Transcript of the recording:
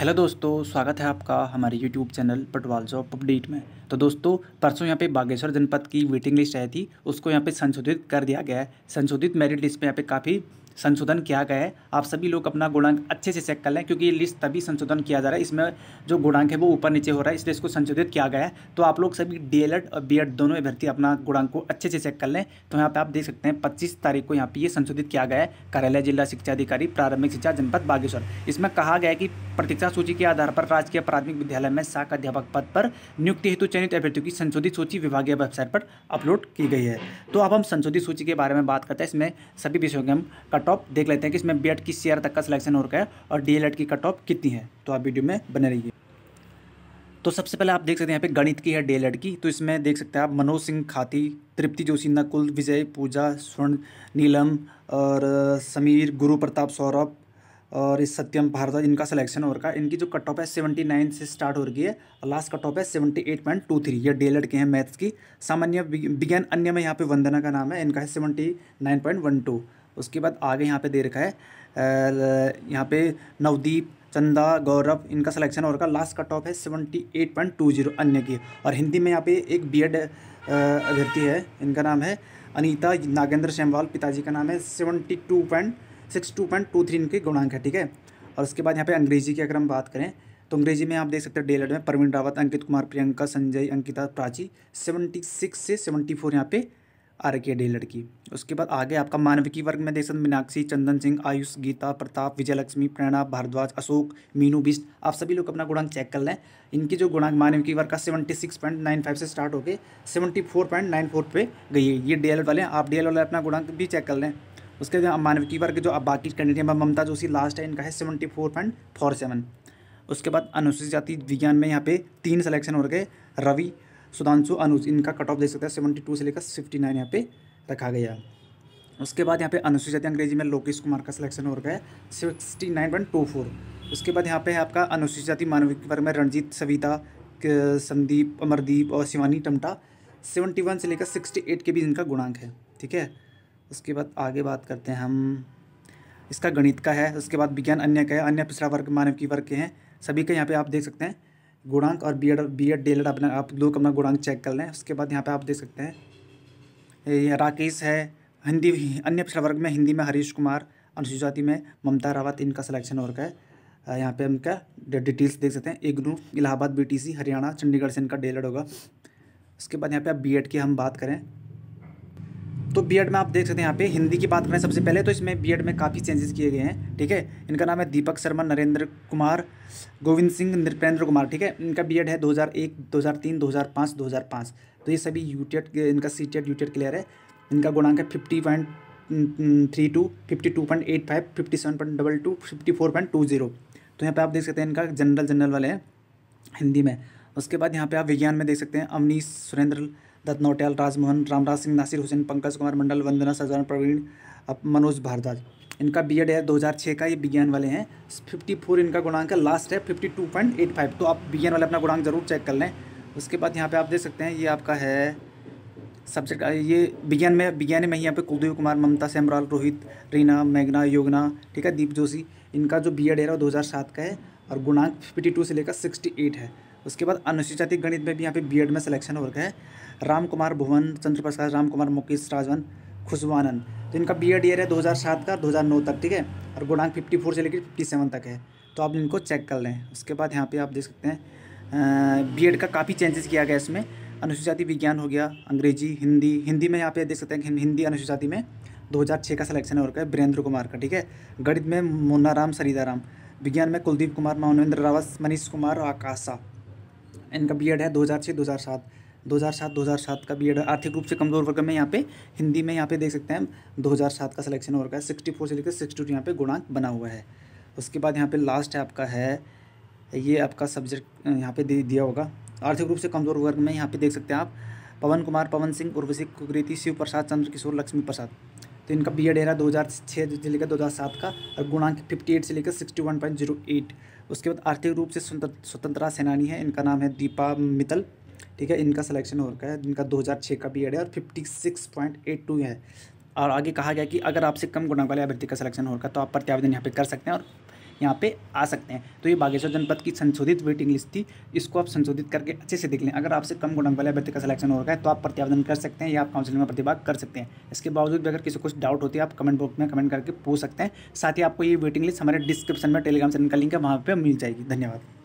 hello दोस्तों स्वागत है आपका हमारे YouTube channel Patwal job update में तो दोस्तों परसों यहाँ पे बागेश्वर जनपद की वेटिंग लिस्ट आई थी उसको यहाँ पे संशोधित कर दिया गया है संशोधित मेरिट लिस्ट में यहाँ पे काफ़ी संशोधन किया गया है आप सभी लोग अपना गुणांक अच्छे से चेक कर लें क्योंकि ये लिस्ट तभी संशोधन किया जा रहा है इसमें जो गुणांक है वो ऊपर नीचे हो रहा है इसलिए इसको संशोधित किया गया है तो आप लोग सभी डी और बी दोनों अभ्यर्थी अपना गुणांक को अच्छे से चेक कर लें तो यहाँ पर आप देख सकते हैं पच्चीस तारीख को यहाँ पर ये संशोधित किया गया है कार्यालय जिला शिक्षा अधिकारी प्रारंभिक शिक्षा जनपद बागेश्वर इसमें कहा गया कि प्रतीक्षा सूची के आधार पर राजकीय प्राथमिक विद्यालय में शाख अध्यापक पद पर नियुक्ति हेतु चयनित अभ्यर्थियों की संशोधित सूची विभागीय वेबसाइट पर अपलोड की गई है तो अब हम संशोधित सूची के बारे में बात करते हैं इसमें सभी विषयों के हम कट ऑफ देख लेते हैं कि इसमें बी की सी तक का सिलेक्शन हो रहा है और डी की कट ऑफ कितनी है तो आप वीडियो में बने रहिए तो सबसे पहले आप देख सकते हैं यहाँ पे गणित की है डीएलएड की तो इसमें देख सकते हैं आप मनोज सिंह खाती तृप्ति जोशी नकुल विजय पूजा स्वर्ण नीलम और समीर गुरु प्रताप सौरभ और इस सत्यम भारद्वाज इनका सिलेक्शन और का इनकी जो कट ऑफ है सेवेंटी नाइन से स्टार्ट हो रही है और लास्ट कट ऑफ है seventy eight point two three ये डी के हैं मैथ्स की सामान्य विज्ञान अन्य में यहाँ पे वंदना का नाम है इनका है seventy nine point one two उसके बाद आगे यहाँ पे दे रखा है यहाँ पे नवदीप चंदा गौरव इनका सिलेक्शन और का लास्ट कट ऑफ है seventy eight point two zero अन्य की और हिंदी में यहाँ पे एक बी एड अभ्यर्थी है इनका नाम है अनिता नागेंद्र शैमवाल पिताजी का नाम है seventy two point six two point two three इनके गुणांक है ठीक है और उसके बाद यहाँ पे अंग्रेजी की अगर हम बात करें तो अंग्रेजी में आप देख सकते हैं डेलेड में परवीन रावत अंकित कुमार प्रियंका संजय अंकिता प्राची सेवेंटी सिक्स से सेवेंटी फोर यहाँ पे आ रखी है डेलेड की उसके बाद आगे आपका मानविकी वर्ग में देख सकते मीनाक्षी चंदन सिंह आयुष गीता प्रताप विजयलक्ष्मी प्रणा भारद्वाज अशोक मीनू बिस्ट आप सभी लोग अपना गुणांक चेक कर लें इनकी जो गुणांक मानविकी वर्ग का seventy six point nine five से स्टार्ट होकर seventy four point nine four पे गई है ये डी वाले आप डी वाले अपना गुणांक भी चेक कर लें उसके बाद मानविकी वर्ग जो अब बाकी कैंडिडेट हैं ममता जोशी लास्ट है इनका है seventy four point four seven उसके बाद अनुसूचित जाति विज्ञान में यहाँ पे तीन सिलेक्शन हो गए रवि सुधांशु अनुज इनका कट ऑफ देख सकते हैं सेवेंटी टू से लेकर फिफ्टी नाइन यहाँ रखा गया उसके बाद यहाँ पे अनुसूचित जाति अंग्रेजी में लोकेश कुमार का सिलेक्शन हो गया sixty nine point two four उसके बाद यहाँ पे है आपका अनुसूचित जाति मानविक वर्ग में रणजीत सविता संदीप अमरदीप और शिवानी टमटा सेवेंटी वन से लेकर सिक्सटी एट के बीच इनका गुणांक है ठीक है उसके बाद आगे बात करते हैं हम इसका गणित का है उसके बाद विज्ञान अन्य का है अन्य पिछड़ा वर्ग मानव की वर्ग के हैं सभी का यहाँ पे आप देख सकते हैं गुणांक और B Ed B Ed D अपना आप लोग अपना गुणांक चेक कर लें उसके बाद यहाँ पे आप देख सकते हैं राकेश है हिंदी अन्य पिछड़ा वर्ग में हिंदी में हरीश कुमार अनुसूचित जाति में ममता रावत इनका सलेक्शन और का है यहाँ पर इनका डिटेल्स देख सकते हैं इग्नू इलाहाबाद बी हरियाणा चंडीगढ़ से इनका डेलेड होगा उसके बाद यहाँ पर आप बी की हम बात करें तो बी में आप देख सकते हैं यहाँ पे हिंदी की बात करें सबसे पहले तो इसमें बी में काफ़ी चेंजेस किए गए हैं ठीक है इनका नाम है दीपक शर्मा नरेंद्र कुमार गोविंद सिंह नृपेंद्र कुमार ठीक है इनका बी है दो हज़ार एक दो हज़ार तीन दो हज़ार पाँच दो हज़ार पाँच तो ये सभी यू इनका सी टेट यू क्लियर है इनका गुणांक है fifty point three two fifty two point eight five fifty seven point double two fifty four point two zero तो यहाँ पे आप देख सकते हैं इनका जनरल जनरल वाले हैं हिंदी में उसके बाद यहाँ पे आप विज्ञान में देख सकते हैं अवनीश सुरेंद्र दत्त नौटियाल राजमोहन रामराज सिंह नासिर हुसैन पंकज कुमार मंडल वंदना सजान प्रवीण मनोज भारद्वाज इनका बी है 2006 का ये विज्ञान वाले हैं 54 इनका गुणांक है लास्ट है 52.85 तो आप विज्ञान वाले अपना गुणांक जरूर चेक कर लें उसके बाद यहाँ पे आप देख सकते हैं ये आपका है सब्जेक्ट ये विज्ञान में विज्ञान में ही यहाँ पे कुलदेव कुमार ममता सेमराल रोहित रीना मेघना योगना ठीक है दीप जोशी इनका जो बी एड है दो का है और गुणांक फिफ्टी टू से लेकर सिक्सटी एट है उसके बाद अनुसूचित जाति गणित में भी यहाँ पे बीएड में सिलेक्शन हो रखा है राम कुमार भुवन चंद्र प्रसाद राम कुमार मुकेश राजवन खुशवानंद तो इनका बी एड ईयर है दो हज़ार सात का दो हज़ार नौ तक ठीक है और गुणांक फिफ्टी फोर से लेकर फिफ्टी सेवन तक है तो आप इनको चेक कर लें उसके बाद यहाँ पर आप देख सकते हैं बी एड का काफ़ी चेंजेस किया गया इसमें अनुसूचित विज्ञान हो गया अंग्रेजी हिंदी हिंदी में यहाँ पे देख सकते हैं हिंदी अनुसूचित में 2006 का सिलेक्शन हो रखा है वीरेंद्र कुमार का ठीक है गणित में मुन्ना राम विज्ञान में कुलदीप कुमार मानवेंद्र रावत मनीष कुमार और आकाशा इनका बी है दो हज़ार छः दो हज़ार सात दो हज़ार सात दो हज़ार सात का बी एड आर्थिक रूप से कमज़ोर वर्ग में यहाँ पे हिंदी में यहाँ पे देख सकते हैं दो हज़ार सात का सिलेक्शन हो रखा है सिक्सटी फोर से लेकर सिक्सटी टू यहाँ पे गुणांक बना हुआ है उसके बाद यहाँ पे लास्ट है आपका है ये आपका सब्जेक्ट यहाँ पे दिया होगा आर्थिक रूप से कमज़ोर वर्ग में यहाँ पे देख सकते हैं आप पवन कुमार पवन सिंह उर्वशी कुकृति शिव प्रसाद चंद्र किशोर लक्ष्मी प्रसाद तो इनका बी एड है दो हज़ार छः से लेकर दो हज़ार सात का और गुणांक फिफ्टी एट से लेकर sixty one point zero eight उसके बाद आर्थिक रूप से स्वतंत्रता सेनानी है इनका नाम है दीपा मित्तल ठीक है इनका सिलेक्शन हो रखा है इनका 2006 का एड है और 56.82 है और आगे कहा गया कि अगर आपसे कम गुणांक वाले अभ्यर्थी का सिलेक्शन हो रखा तो आप प्रत्यावेदन यहाँ पे कर सकते हैं और यहाँ पे आ सकते हैं तो ये बागेश्वर जनपद की संशोधित वेटिंग लिस्ट थी इसको आप संशोधित करके अच्छे से देख लें अगर आपसे कम गुणांक वाले अभ्यर्थी का सिलेक्शन हो रहा है तो आप प्रत्यावेदन कर सकते हैं या आप काउंसिलिंग में प्रतिभाग कर सकते हैं इसके बावजूद भी अगर किसी कुछ डाउट होती है आप कमेंट बॉक्स में कमेंट करके पूछ सकते हैं साथ ही आपको ये वेटिंग लिस्ट हमारे डिस्क्रिप्शन में टेलीग्राम चैनल का लिंक है वहाँ पर मिल जाएगी धन्यवाद